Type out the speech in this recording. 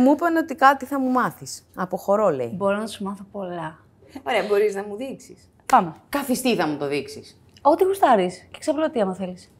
Μου είπαν ότι κάτι θα μου μάθεις. Αποχωρώ, λέει. Μπορώ να σου μάθω πολλά. Ωραία, μπορείς να μου δείξεις. Πάμε. Καθιστή θα μου το δείξεις. Ό,τι γουστάρεις. Και ξαπλωτή, άμα θέλεις.